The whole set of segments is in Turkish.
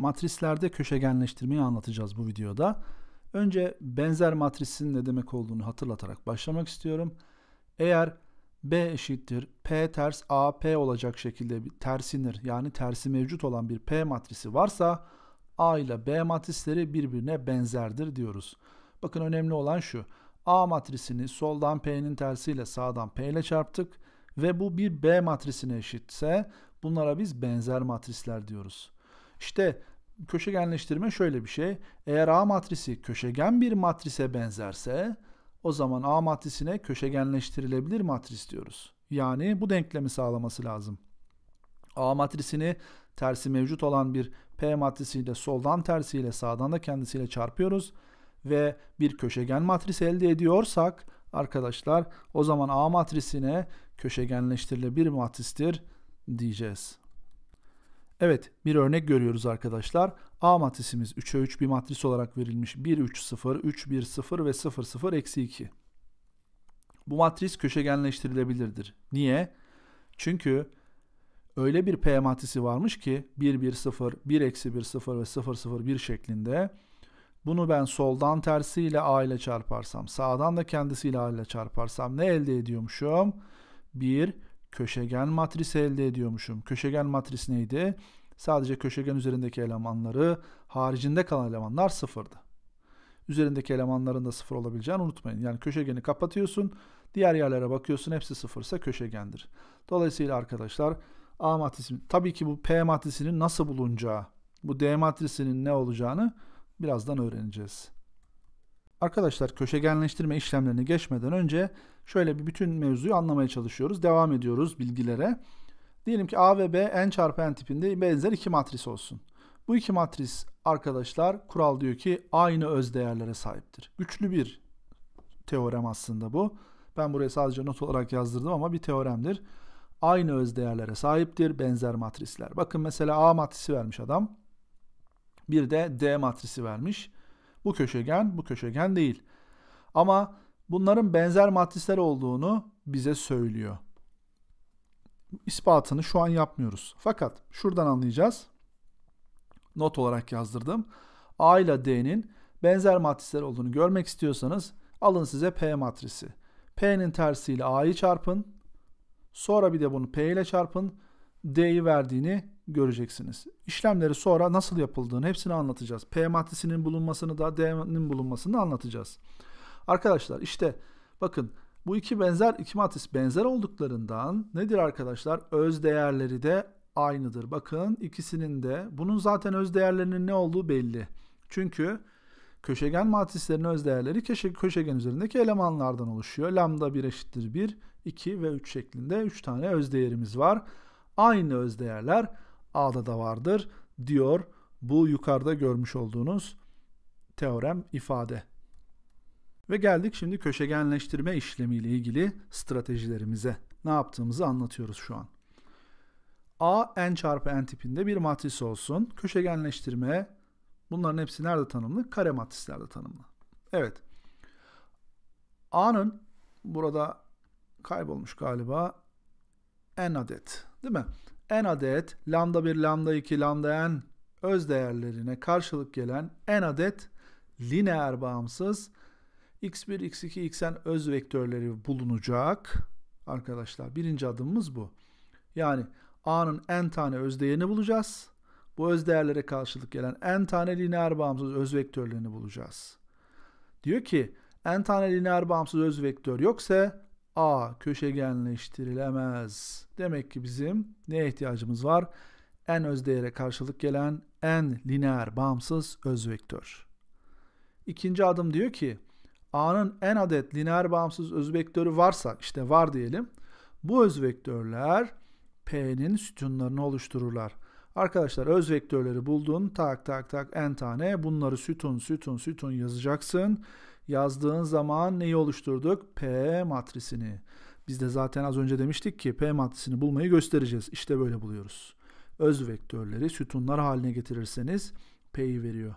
matrislerde köşegenleştirmeyi anlatacağız bu videoda. Önce benzer matrisin ne demek olduğunu hatırlatarak başlamak istiyorum. Eğer B eşittir P ters AP olacak şekilde bir tersinir yani tersi mevcut olan bir P matrisi varsa A ile B matrisleri birbirine benzerdir diyoruz. Bakın önemli olan şu. A matrisini soldan P'nin tersiyle sağdan P ile çarptık ve bu bir B matrisine eşitse bunlara biz benzer matrisler diyoruz. İşte köşegenleştirme şöyle bir şey. Eğer A matrisi köşegen bir matrise benzerse o zaman A matrisine köşegenleştirilebilir matris diyoruz. Yani bu denklemi sağlaması lazım. A matrisini tersi mevcut olan bir P matrisiyle soldan tersiyle sağdan da kendisiyle çarpıyoruz ve bir köşegen matris elde ediyorsak arkadaşlar o zaman A matrisine köşegenleştirilebilir matristir diyeceğiz. Evet bir örnek görüyoruz arkadaşlar. A matrisimiz 3'e 3 bir matris olarak verilmiş. 1, 3, 0, 3, 1, 0 ve 0, 0, 2. Bu matris köşegenleştirilebilirdir. Niye? Çünkü öyle bir P matrisi varmış ki 1, 1, 0, 1, 1, 0 ve 0, 0, 1 şeklinde. Bunu ben soldan tersiyle A ile çarparsam, sağdan da kendisiyle A ile çarparsam ne elde ediyormuşum? 1, 1 köşegen matris elde ediyormuşum. Köşegen matris neydi? Sadece köşegen üzerindeki elemanları haricinde kalan elemanlar sıfırdı. Üzerindeki elemanların da sıfır olabileceğini unutmayın. Yani köşegeni kapatıyorsun. Diğer yerlere bakıyorsun hepsi sıfırsa köşegendir. Dolayısıyla arkadaşlar A matrisi tabii ki bu P matrisinin nasıl bulunacağı, bu D matrisinin ne olacağını birazdan öğreneceğiz. Arkadaşlar köşegenleştirme işlemlerini geçmeden önce şöyle bir bütün mevzuyu anlamaya çalışıyoruz. Devam ediyoruz bilgilere. Diyelim ki A ve B n çarpı n tipinde benzer iki matris olsun. Bu iki matris arkadaşlar kural diyor ki aynı öz değerlere sahiptir. Güçlü bir teorem aslında bu. Ben buraya sadece not olarak yazdırdım ama bir teoremdir. Aynı öz değerlere sahiptir benzer matrisler. Bakın mesela A matrisi vermiş adam. Bir de D matrisi vermiş. Bu köşegen, bu köşegen değil. Ama bunların benzer matrisler olduğunu bize söylüyor. İspatını şu an yapmıyoruz. Fakat şuradan anlayacağız. Not olarak yazdırdım. A ile D'nin benzer matrisler olduğunu görmek istiyorsanız alın size P matrisi. P'nin tersiyle A'yı çarpın. Sonra bir de bunu P ile çarpın. D'yi verdiğini göreceksiniz. İşlemleri sonra nasıl yapıldığını hepsini anlatacağız. P matrisinin bulunmasını da D'nin bulunmasını da anlatacağız. Arkadaşlar işte bakın bu iki benzer iki matris benzer olduklarından nedir arkadaşlar? Öz değerleri de aynıdır. Bakın ikisinin de bunun zaten öz değerlerinin ne olduğu belli. Çünkü köşegen matrislerin öz değerleri köşe, köşegen üzerindeki elemanlardan oluşuyor. Lambda 1 eşittir 1, 2 ve 3 şeklinde 3 tane öz değerimiz var aynı özdeğerler A'da da vardır diyor bu yukarıda görmüş olduğunuz teorem ifade. Ve geldik şimdi köşegenleştirme işlemiyle ilgili stratejilerimize. Ne yaptığımızı anlatıyoruz şu an. A n çarpı n tipinde bir matris olsun. Köşegenleştirme bunların hepsi nerede tanımlı? Kare matrislerde tanımlı. Evet. A'nın burada kaybolmuş galiba n adet Değil mi? n adet lambda 1, lambda 2, lambda n öz değerlerine karşılık gelen n adet lineer bağımsız x1, x2, xn öz vektörleri bulunacak. Arkadaşlar birinci adımımız bu. Yani a'nın n tane öz değerini bulacağız. Bu öz değerlere karşılık gelen n tane lineer bağımsız öz vektörlerini bulacağız. Diyor ki n tane lineer bağımsız öz vektör yoksa A köşegenleştirilemez. Demek ki bizim neye ihtiyacımız var? En öz değere karşılık gelen en lineer bağımsız öz vektör. İkinci adım diyor ki A'nın en adet lineer bağımsız öz vektörü varsa işte var diyelim. Bu öz vektörler P'nin sütunlarını oluştururlar. Arkadaşlar öz vektörleri buldun. Tak tak tak en tane bunları sütun sütun sütun yazacaksın yazdığın zaman neyi oluşturduk? P matrisini. Biz de zaten az önce demiştik ki P matrisini bulmayı göstereceğiz. İşte böyle buluyoruz. Öz vektörleri sütunlar haline getirirseniz P'yi veriyor.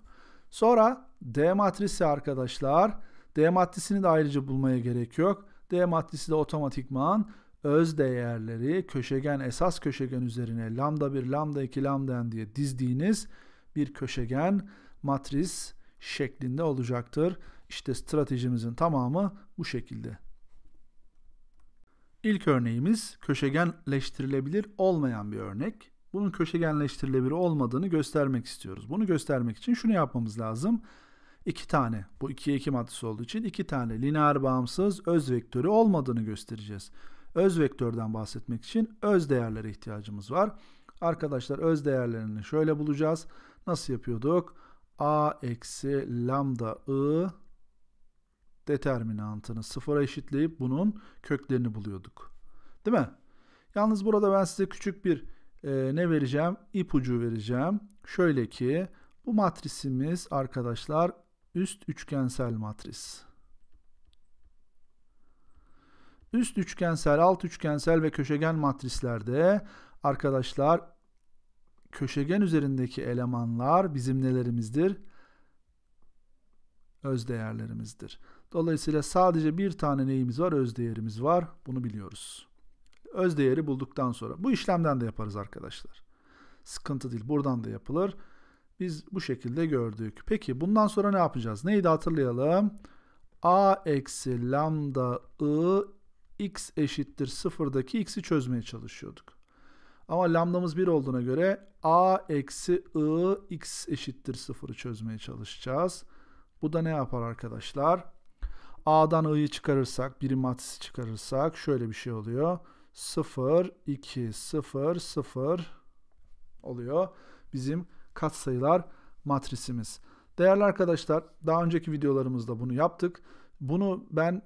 Sonra D matrisi arkadaşlar. D matrisini de ayrıca bulmaya gerek yok. D matrisi de otomatikman öz değerleri köşegen esas köşegen üzerine lambda 1, lambda 2, lambda n diye dizdiğiniz bir köşegen matris şeklinde olacaktır. İşte stratejimizin tamamı bu şekilde. İlk örneğimiz köşegenleştirilebilir olmayan bir örnek. Bunun köşegenleştirilebilir olmadığını göstermek istiyoruz. Bunu göstermek için şunu yapmamız lazım. İki tane, bu iki 2 matrisi olduğu için iki tane lineer bağımsız öz vektörü olmadığını göstereceğiz. Öz vektörden bahsetmek için öz değerlere ihtiyacımız var. Arkadaşlar öz değerlerini şöyle bulacağız. Nasıl yapıyorduk? a eksi lambda i determinantını sıfıra eşitleyip bunun köklerini buluyorduk. Değil mi? Yalnız burada ben size küçük bir e, ne vereceğim? İpucu vereceğim. Şöyle ki bu matrisimiz arkadaşlar üst üçgensel matris. Üst üçgensel, alt üçgensel ve köşegen matrislerde arkadaşlar köşegen üzerindeki elemanlar bizim nelerimizdir? Özdeğerlerimizdir. Dolayısıyla sadece bir tane neyimiz var? özdeğerimiz var. Bunu biliyoruz. Özdeğeri bulduktan sonra. Bu işlemden de yaparız arkadaşlar. Sıkıntı değil. Buradan da yapılır. Biz bu şekilde gördük. Peki bundan sonra ne yapacağız? Neydi hatırlayalım. A eksi lambda i x eşittir sıfırdaki x'i çözmeye çalışıyorduk. Ama lambdamız 1 olduğuna göre a eksi i x eşittir sıfırı çözmeye çalışacağız. Bu da ne yapar arkadaşlar? A'dan I'yı çıkarırsak, birim matrisi çıkarırsak şöyle bir şey oluyor. 0, 2, 0, 0 oluyor. Bizim katsayılar matrisimiz. Değerli arkadaşlar, daha önceki videolarımızda bunu yaptık. Bunu ben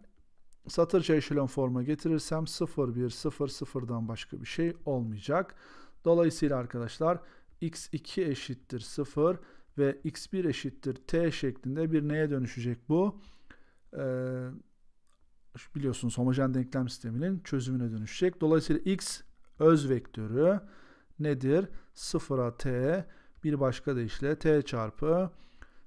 satır eşelon forma getirirsem 0, 1, 0, 0'dan başka bir şey olmayacak. Dolayısıyla arkadaşlar x2 eşittir 0 ve x1 eşittir t şeklinde bir neye dönüşecek bu? Ee, biliyorsunuz homojen denklem sisteminin çözümüne dönüşecek. Dolayısıyla x öz vektörü nedir? 0'a t bir başka deyişle t çarpı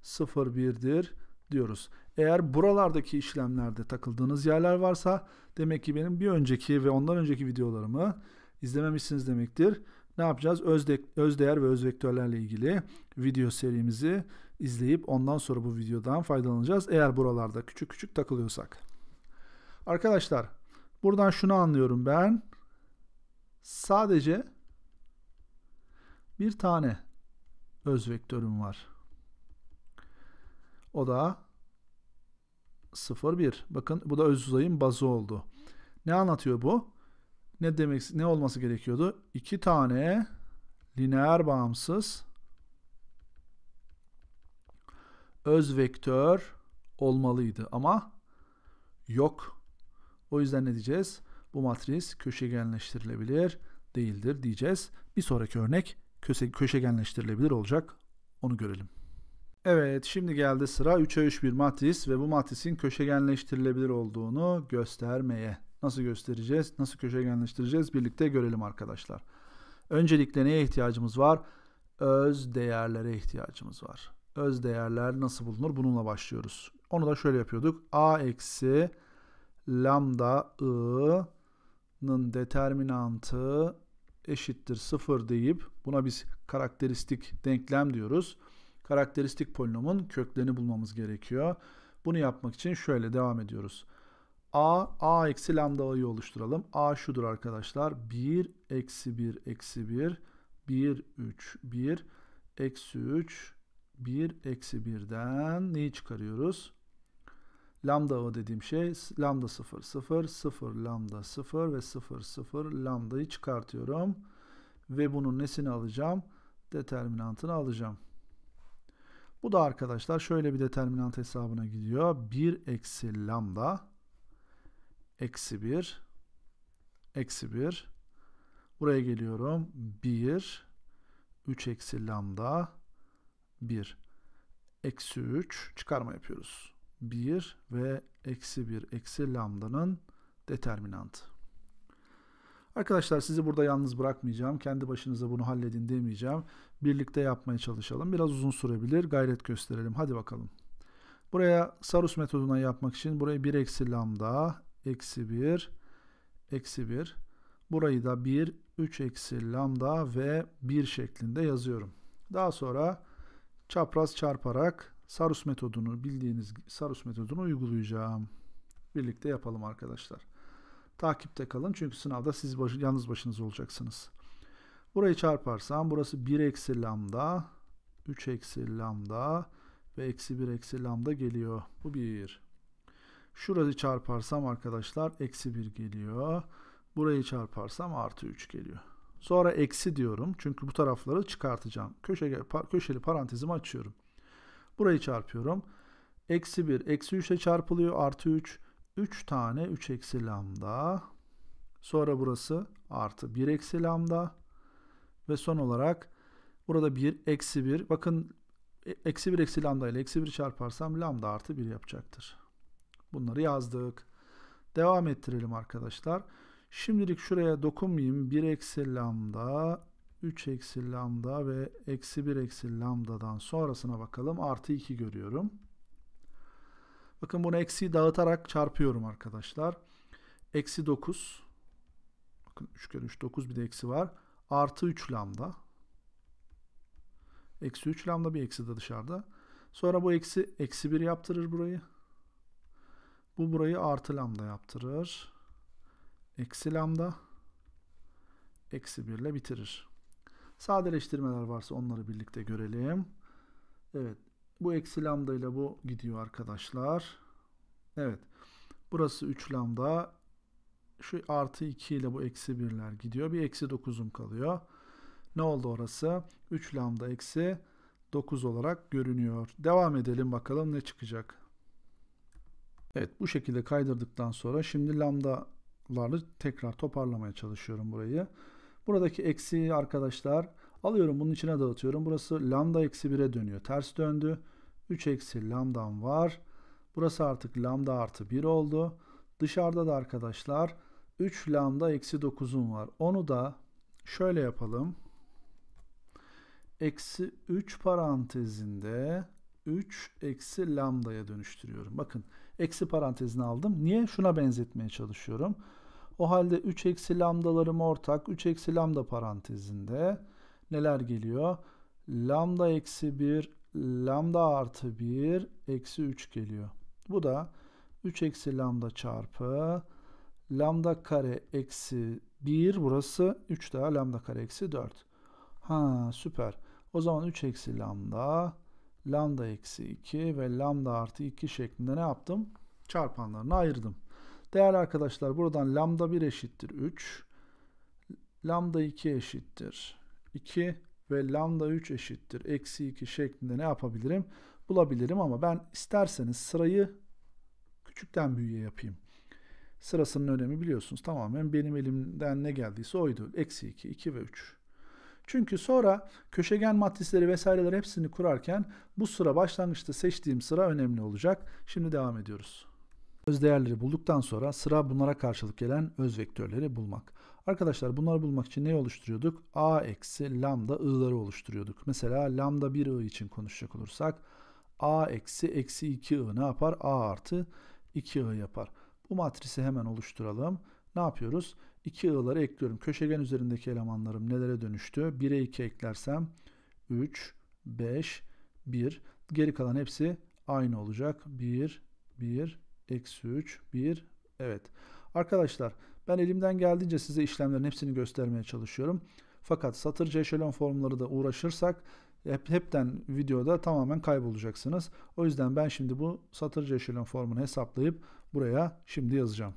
0 1'dir diyoruz. Eğer buralardaki işlemlerde takıldığınız yerler varsa demek ki benim bir önceki ve ondan önceki videolarımı izlememişsiniz demektir. Ne yapacağız? Öz, öz değer ve öz vektörlerle ilgili video serimizi izleyip ondan sonra bu videodan faydalanacağız. Eğer buralarda küçük küçük takılıyorsak. Arkadaşlar buradan şunu anlıyorum ben. Sadece bir tane öz vektörüm var. O da 0 1. Bakın bu da öz uzayın bazı oldu. Ne anlatıyor bu? Ne demek ne olması gerekiyordu? 2 tane lineer bağımsız öz vektör olmalıydı ama yok. O yüzden ne diyeceğiz? Bu matris köşegenleştirilebilir değildir diyeceğiz. Bir sonraki örnek köşegenleştirilebilir olacak. Onu görelim. Evet şimdi geldi sıra 3'e 3 bir matris ve bu matrisin köşegenleştirilebilir olduğunu göstermeye. Nasıl göstereceğiz? Nasıl köşegenleştireceğiz? Birlikte görelim arkadaşlar. Öncelikle neye ihtiyacımız var? Öz değerlere ihtiyacımız var öz değerler nasıl bulunur? Bununla başlıyoruz. Onu da şöyle yapıyorduk. A eksi lambda i'nin determinantı eşittir sıfır deyip buna biz karakteristik denklem diyoruz. Karakteristik polinomun köklerini bulmamız gerekiyor. Bunu yapmak için şöyle devam ediyoruz. A, A eksi lambda lambda'yı oluşturalım. A şudur arkadaşlar. 1 eksi 1 eksi 1 1 3 1 eksi 3 1 eksi 1'den neyi çıkarıyoruz? Lambda o dediğim şey lambda 0 0 0 lambda 0 ve 0 0 lambdayı çıkartıyorum. Ve bunun nesini alacağım? Determinantını alacağım. Bu da arkadaşlar şöyle bir determinant hesabına gidiyor. 1 eksi lambda eksi 1 eksi 1 buraya geliyorum. 1 3 eksi lambda 1. Eksi 3 çıkarma yapıyoruz. 1 ve eksi 1 eksi lambdanın determinantı. Arkadaşlar sizi burada yalnız bırakmayacağım. Kendi başınıza bunu halledin demeyeceğim. Birlikte yapmaya çalışalım. Biraz uzun sürebilir. Gayret gösterelim. Hadi bakalım. Buraya Sarus metoduna yapmak için buraya 1 eksi lambda eksi 1 eksi 1 burayı da 1 3 eksi lambda ve 1 şeklinde yazıyorum. Daha sonra çapraz çarparak Sarus metodunu bildiğiniz Sarus metodunu uygulayacağım. Birlikte yapalım arkadaşlar. Takipte kalın çünkü sınavda siz baş, yalnız başınız olacaksınız. Burayı çarparsam burası 1 eksi lambda, 3 eksi lambda ve eksi 1 eksi lambda geliyor. Bu 1. Şurayı çarparsam arkadaşlar eksi 1 geliyor. Burayı çarparsam artı 3 geliyor. Sonra eksi diyorum. Çünkü bu tarafları çıkartacağım. Köşe, köşeli parantezimi açıyorum. Burayı çarpıyorum. Eksi 1, eksi 3 ile çarpılıyor. Artı 3, 3 tane 3 eksi lambda. Sonra burası artı 1 eksi lambda. Ve son olarak burada 1, eksi 1. Bakın e, eksi 1 eksi lambda ile eksi 1 çarparsam lambda artı 1 yapacaktır. Bunları yazdık. Devam ettirelim arkadaşlar. Arkadaşlar. Şimdilik şuraya dokunmayayım. 1 eksi lambda 3 eksi lambda ve eksi 1 eksi lambdadan sonrasına bakalım. Artı 2 görüyorum. Bakın bunu eksi dağıtarak çarpıyorum arkadaşlar. Eksi 9. Bakın 3 kere 3 9 bir de eksi var. Artı 3 lambda. Eksi 3 lambda bir eksi de dışarıda. Sonra bu eksi eksi 1 yaptırır burayı. Bu burayı artı lambda yaptırır eksi lambda eksi 1 ile bitirir. Sadeleştirmeler varsa onları birlikte görelim. Evet. Bu eksi lambda ile bu gidiyor arkadaşlar. Evet. Burası 3 lambda. Şu artı 2 ile bu eksi 1'ler gidiyor. Bir eksi 9'um kalıyor. Ne oldu orası? 3 lambda eksi 9 olarak görünüyor. Devam edelim bakalım ne çıkacak. Evet bu şekilde kaydırdıktan sonra şimdi lambda larla tekrar toparlamaya çalışıyorum burayı. Buradaki eksi arkadaşlar alıyorum bunun içine dağıtıyorum. Burası lambda eksi 1'e dönüyor. Ters döndü. 3 eksi lambdam var. Burası artık lambda artı 1 oldu. Dışarıda da arkadaşlar 3 lambda eksi 9'um var. Onu da şöyle yapalım. Eksi 3 parantezinde 3 eksi lambdaya dönüştürüyorum. Bakın eksi parantezini aldım. Niye? Şuna benzetmeye çalışıyorum. O halde 3 eksi lambdalarım ortak. 3 eksi lambda parantezinde neler geliyor? Lambda eksi 1, lambda artı 1, eksi 3 geliyor. Bu da 3 eksi lambda çarpı lambda kare eksi 1 burası 3 daha lambda kare eksi 4. Ha süper. O zaman 3 eksi lambda lambda eksi 2 ve lambda artı 2 şeklinde ne yaptım? Çarpanlarını ayırdım. Değerli arkadaşlar buradan lambda 1 eşittir 3. Lambda 2 eşittir 2 ve lambda 3 eşittir eksi 2 şeklinde ne yapabilirim? Bulabilirim ama ben isterseniz sırayı küçükten büyüğe yapayım. Sırasının önemi biliyorsunuz tamamen benim elimden ne geldiyse oydu. Eksi 2, 2 ve 3. Çünkü sonra köşegen matrisleri vesaireler hepsini kurarken bu sıra başlangıçta seçtiğim sıra önemli olacak. Şimdi devam ediyoruz. Öz değerleri bulduktan sonra sıra bunlara karşılık gelen öz vektörleri bulmak. Arkadaşlar bunları bulmak için ne oluşturuyorduk? A eksi lambda i'ları oluşturuyorduk. Mesela lambda 1 i için konuşacak olursak A eksi eksi 2 i ne yapar? A artı 2 i yapar. Bu matrisi hemen oluşturalım. Ne yapıyoruz? 2 i'ları ekliyorum. Köşegen üzerindeki elemanlarım nelere dönüştü? 1'e 2 eklersem 3, 5, 1. Geri kalan hepsi aynı olacak. 1, 1, eksi 3, 1. Evet. Arkadaşlar ben elimden geldiğince size işlemlerin hepsini göstermeye çalışıyorum. Fakat satır eşelon formları da uğraşırsak hep, hepten videoda tamamen kaybolacaksınız. O yüzden ben şimdi bu satır eşelon formunu hesaplayıp buraya şimdi yazacağım.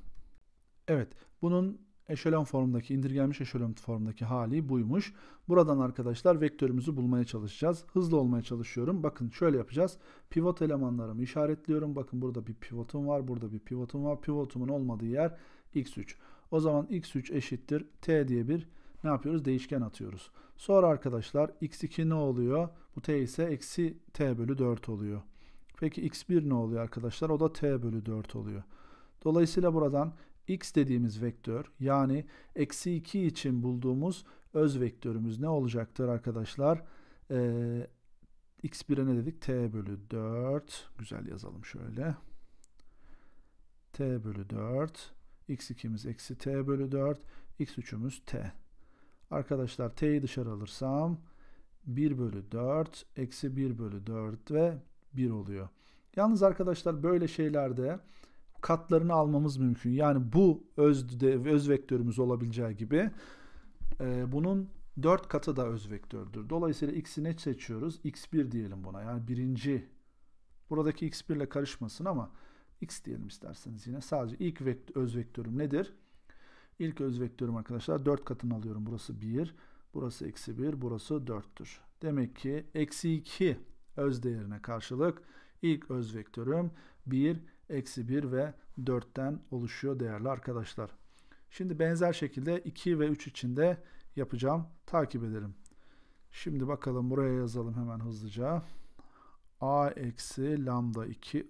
Evet bunun eşelon formdaki indirgenmiş eşelon formdaki hali buymuş. Buradan arkadaşlar vektörümüzü bulmaya çalışacağız. Hızlı olmaya çalışıyorum. Bakın şöyle yapacağız. Pivot elemanlarımı işaretliyorum. Bakın burada bir pivotum var. Burada bir pivotum var. Pivotumun olmadığı yer x3. O zaman x3 eşittir t diye bir ne yapıyoruz? Değişken atıyoruz. Sonra arkadaşlar x2 ne oluyor? Bu t ise eksi t bölü 4 oluyor. Peki x1 ne oluyor arkadaşlar? O da t bölü 4 oluyor. Dolayısıyla buradan x dediğimiz vektör yani eksi 2 için bulduğumuz öz vektörümüz ne olacaktır arkadaşlar? Ee, x1'e ne dedik? t bölü 4. Güzel yazalım şöyle. t bölü 4. x2'miz eksi t bölü 4. x3'ümüz t. Arkadaşlar t'yi dışarı alırsam 1 bölü 4 eksi 1 bölü 4 ve 1 oluyor. Yalnız arkadaşlar böyle şeylerde katlarını almamız mümkün. Yani bu öz, öz vektörümüz olabileceği gibi e, bunun 4 katı da öz vektördür. Dolayısıyla x'i ne seçiyoruz? x1 diyelim buna. Yani birinci. Buradaki x1 ile karışmasın ama x diyelim isterseniz yine. Sadece ilk vektör, öz vektörüm nedir? İlk öz vektörüm arkadaşlar 4 katını alıyorum. Burası 1, burası eksi 1, burası 4'tür. Demek ki eksi 2 öz değerine karşılık ilk öz vektörüm 1, eksi 1 ve 4'ten oluşuyor değerli arkadaşlar. Şimdi benzer şekilde 2 ve 3 için de yapacağım. Takip edelim. Şimdi bakalım buraya yazalım hemen hızlıca. A eksi lambda 2 I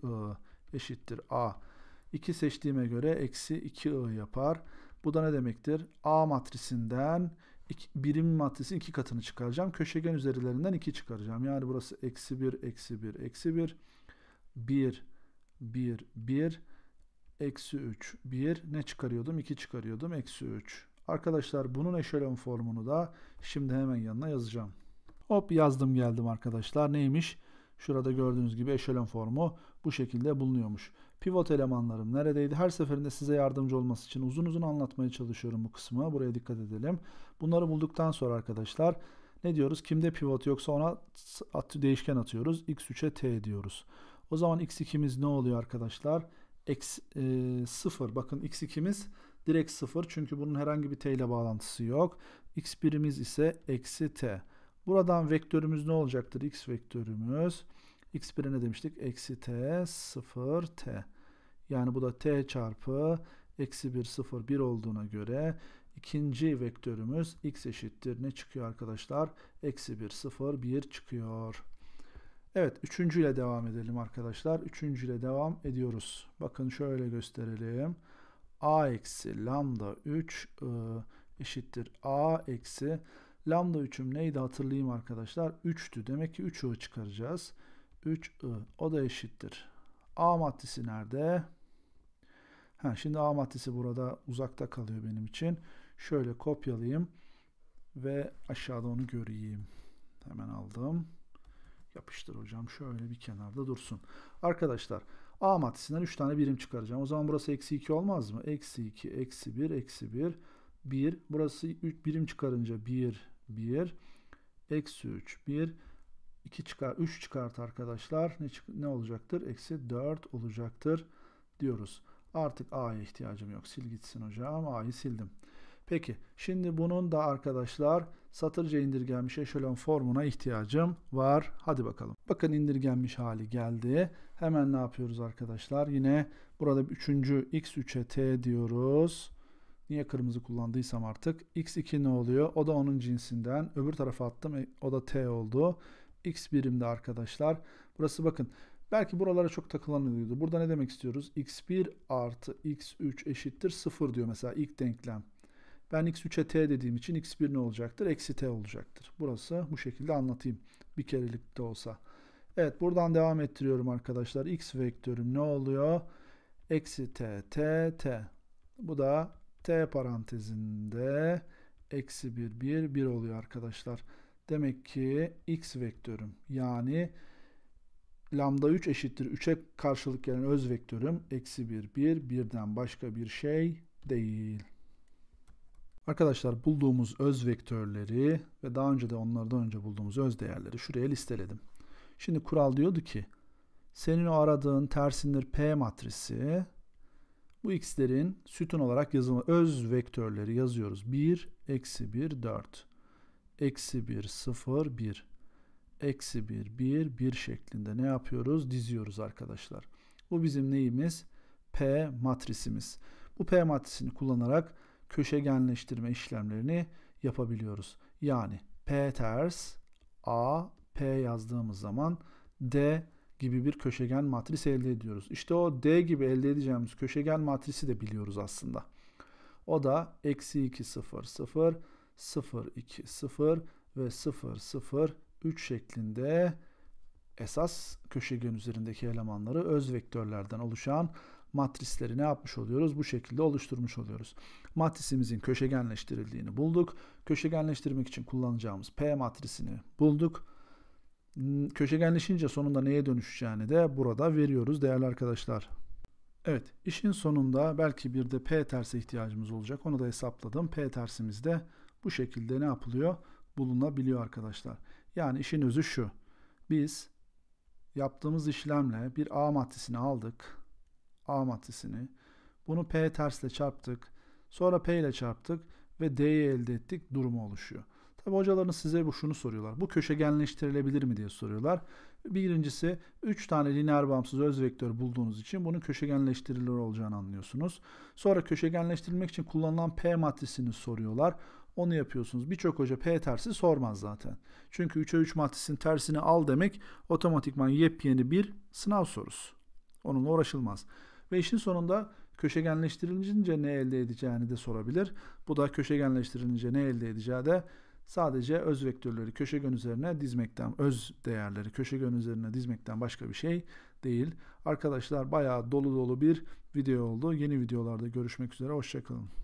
eşittir A. 2 seçtiğime göre eksi 2 I yapar. Bu da ne demektir? A matrisinden iki, birim matrisin iki katını çıkaracağım. Köşegen üzerlerinden 2 çıkaracağım. Yani burası eksi 1, eksi 1, eksi 1. 1 1, 1, eksi 3, 1 ne çıkarıyordum? 2 çıkarıyordum, eksi 3. Arkadaşlar bunun eşelon formunu da şimdi hemen yanına yazacağım. Hop yazdım geldim arkadaşlar. Neymiş? Şurada gördüğünüz gibi eşelon formu bu şekilde bulunuyormuş. Pivot elemanlarım neredeydi? Her seferinde size yardımcı olması için uzun uzun anlatmaya çalışıyorum bu kısmı. Buraya dikkat edelim. Bunları bulduktan sonra arkadaşlar ne diyoruz? Kimde pivot yoksa ona değişken atıyoruz. X3'e T diyoruz. O zaman x2'miz ne oluyor arkadaşlar? X, e, 0. Bakın x2'miz direkt 0. Çünkü bunun herhangi bir t ile bağlantısı yok. x1'imiz ise eksi t. Buradan vektörümüz ne olacaktır? x vektörümüz. x1'e ne demiştik? Eksi t 0 t. Yani bu da t çarpı eksi 1 0 1 olduğuna göre ikinci vektörümüz x eşittir. Ne çıkıyor arkadaşlar? Eksi 1 0 1 çıkıyor. Evet üçüncüyle devam edelim arkadaşlar. Üçüncüyle devam ediyoruz. Bakın şöyle gösterelim. A eksi lambda 3 ıı, eşittir A eksi lambda 3'üm neydi hatırlayayım arkadaşlar. 3'tü. Demek ki 3 I çıkaracağız. 3 I. Iı, o da eşittir. A maddesi nerede? Ha, şimdi A maddesi burada uzakta kalıyor benim için. Şöyle kopyalayayım ve aşağıda onu göreyim. Hemen aldım. Yapıştır hocam şöyle bir kenarda dursun. Arkadaşlar A matrisinden 3 tane birim çıkaracağım. O zaman burası eksi 2 olmaz mı? Eksi 2, eksi 1, eksi 1, 1. Burası 3 birim çıkarınca 1, 1. Eksi 3, 1. 2 çıkar, 3 çıkart arkadaşlar. Ne, çık ne olacaktır? Eksi 4 olacaktır diyoruz. Artık A'ya ihtiyacım yok. Sil gitsin hocam. A'yı sildim. Peki şimdi bunun da arkadaşlar satırca indirgenmiş eşelon formuna ihtiyacım var. Hadi bakalım. Bakın indirgenmiş hali geldi. Hemen ne yapıyoruz arkadaşlar? Yine burada 3. x3'e t diyoruz. Niye kırmızı kullandıysam artık. x2 ne oluyor? O da onun cinsinden. Öbür tarafa attım. E, o da t oldu. x birimde arkadaşlar. Burası bakın. Belki buralara çok takılan Burada ne demek istiyoruz? x1 artı x3 eşittir 0 diyor mesela ilk denklem. Ben x3'e t dediğim için x1 ne olacaktır? Eksi t olacaktır. Burası bu şekilde anlatayım. Bir kerelik de olsa. Evet buradan devam ettiriyorum arkadaşlar. x vektörüm ne oluyor? Eksi t, t, t. Bu da t parantezinde eksi 1, 1, 1 oluyor arkadaşlar. Demek ki x vektörüm yani lambda 3 eşittir 3'e karşılık gelen öz vektörüm eksi 1, 1, 1'den başka bir şey değil. Arkadaşlar bulduğumuz öz vektörleri ve daha önce de onlardan önce bulduğumuz öz değerleri şuraya listeledim. Şimdi kural diyordu ki senin o aradığın tersinir P matrisi bu x'lerin sütun olarak yazılı öz vektörleri yazıyoruz. 1, eksi 1, 4, eksi 1, 0, 1, eksi 1, 1, 1 şeklinde ne yapıyoruz? Diziyoruz arkadaşlar. Bu bizim neyimiz? P matrisimiz. Bu P matrisini kullanarak köşegenleştirme işlemlerini yapabiliyoruz. Yani P ters A P yazdığımız zaman D gibi bir köşegen matris elde ediyoruz. İşte o D gibi elde edeceğimiz köşegen matrisi de biliyoruz aslında. O da eksi 2 0 0 0 2 0 ve 0 0 3 şeklinde esas köşegen üzerindeki elemanları öz vektörlerden oluşan matrisleri ne yapmış oluyoruz? Bu şekilde oluşturmuş oluyoruz. Matrisimizin köşegenleştirildiğini bulduk. Köşegenleştirmek için kullanacağımız P matrisini bulduk. Hmm, köşegenleşince sonunda neye dönüşeceğini de burada veriyoruz değerli arkadaşlar. Evet, işin sonunda belki bir de P tersi ihtiyacımız olacak. Onu da hesapladım. P tersimiz de bu şekilde ne yapılıyor? Bulunabiliyor arkadaşlar. Yani işin özü şu. Biz yaptığımız işlemle bir A matrisini aldık. A matrisini. Bunu P tersle çarptık. Sonra P ile çarptık ve D'yi elde ettik. Durumu oluşuyor. Tabi hocalarınız size bu şunu soruyorlar. Bu köşegenleştirilebilir mi diye soruyorlar. Birincisi 3 tane lineer bağımsız öz vektör bulduğunuz için bunun köşegenleştirilir olacağını anlıyorsunuz. Sonra köşegenleştirilmek için kullanılan P matrisini soruyorlar. Onu yapıyorsunuz. Birçok hoca P tersi sormaz zaten. Çünkü 3'e 3 matrisin tersini al demek otomatikman yepyeni bir sınav sorusu. Onunla uğraşılmaz ve işin sonunda köşegenleştirilince ne elde edeceğini de sorabilir. Bu da köşegenleştirilince ne elde edeceği de sadece öz vektörleri köşegen üzerine dizmekten, öz değerleri köşegen üzerine dizmekten başka bir şey değil. Arkadaşlar bayağı dolu dolu bir video oldu. Yeni videolarda görüşmek üzere. Hoşçakalın.